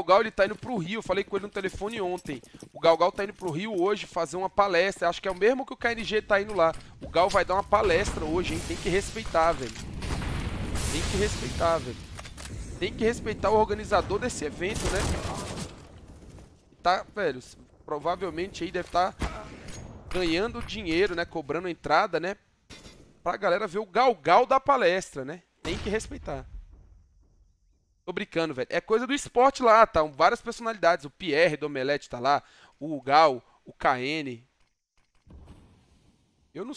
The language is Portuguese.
Galgal ele tá indo pro Rio, eu falei com ele no telefone ontem. O Galgal tá indo pro Rio hoje fazer uma palestra. Acho que é o mesmo que o KNG tá indo lá. O Gal vai dar uma palestra hoje, hein? Tem que respeitar, velho. Tem que respeitar, velho. Tem que respeitar o organizador desse evento, né? Tá, velho, provavelmente aí deve estar tá ganhando dinheiro, né? Cobrando entrada, né? Pra galera ver o Galgal da palestra, né? Tem que respeitar. Tô brincando, velho. É coisa do esporte lá, tá? Várias personalidades. O Pierre do Omelete tá lá, o Gal, o KN. Eu não